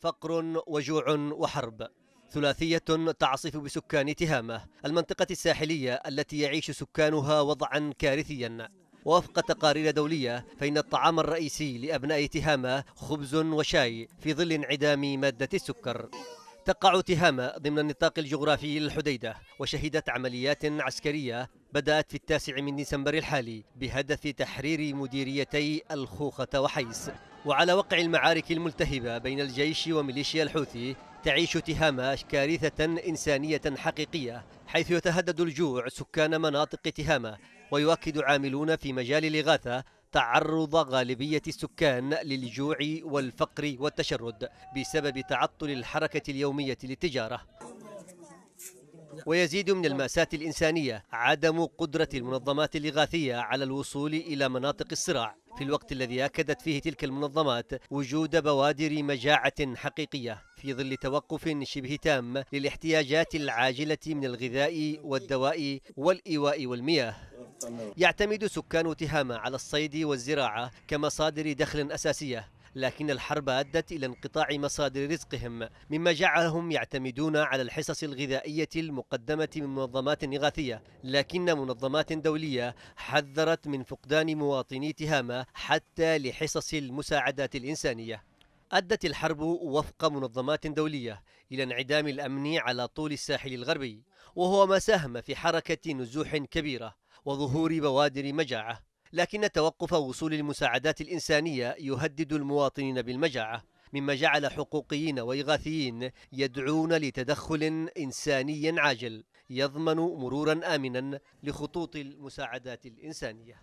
فقر وجوع وحرب ثلاثية تعصف بسكان تهامة المنطقة الساحلية التي يعيش سكانها وضعا كارثيا ووفق تقارير دولية فإن الطعام الرئيسي لأبناء تهامة خبز وشاي في ظل انعدام مادة السكر تقع تهامة ضمن النطاق الجغرافي للحديدة وشهدت عمليات عسكرية بدأت في التاسع من ديسمبر الحالي بهدف تحرير مديريتي الخوخة وحيس وعلى وقع المعارك الملتهبة بين الجيش وميليشيا الحوثي تعيش تهامه كارثة إنسانية حقيقية حيث يتهدد الجوع سكان مناطق تهامة ويؤكد عاملون في مجال الإغاثة تعرض غالبية السكان للجوع والفقر والتشرد بسبب تعطل الحركة اليومية للتجارة نعم. ويزيد من نعم. المأساة الإنسانية عدم قدرة المنظمات الإغاثية على الوصول إلى مناطق الصراع في الوقت الذي أكدت فيه تلك المنظمات وجود بوادر مجاعة حقيقية في ظل توقف شبه تام للاحتياجات العاجلة من الغذاء والدواء والإيواء والمياه يعتمد سكان تهامة على الصيد والزراعة كمصادر دخل أساسية لكن الحرب أدت إلى انقطاع مصادر رزقهم مما جعلهم يعتمدون على الحصص الغذائية المقدمة من منظمات إغاثية لكن منظمات دولية حذرت من فقدان مواطني تهامة حتى لحصص المساعدات الإنسانية أدت الحرب وفق منظمات دولية إلى انعدام الأمن على طول الساحل الغربي وهو ما ساهم في حركة نزوح كبيرة وظهور بوادر مجاعة لكن توقف وصول المساعدات الإنسانية يهدد المواطنين بالمجاعة مما جعل حقوقيين وإغاثيين يدعون لتدخل إنساني عاجل يضمن مرورا آمنا لخطوط المساعدات الإنسانية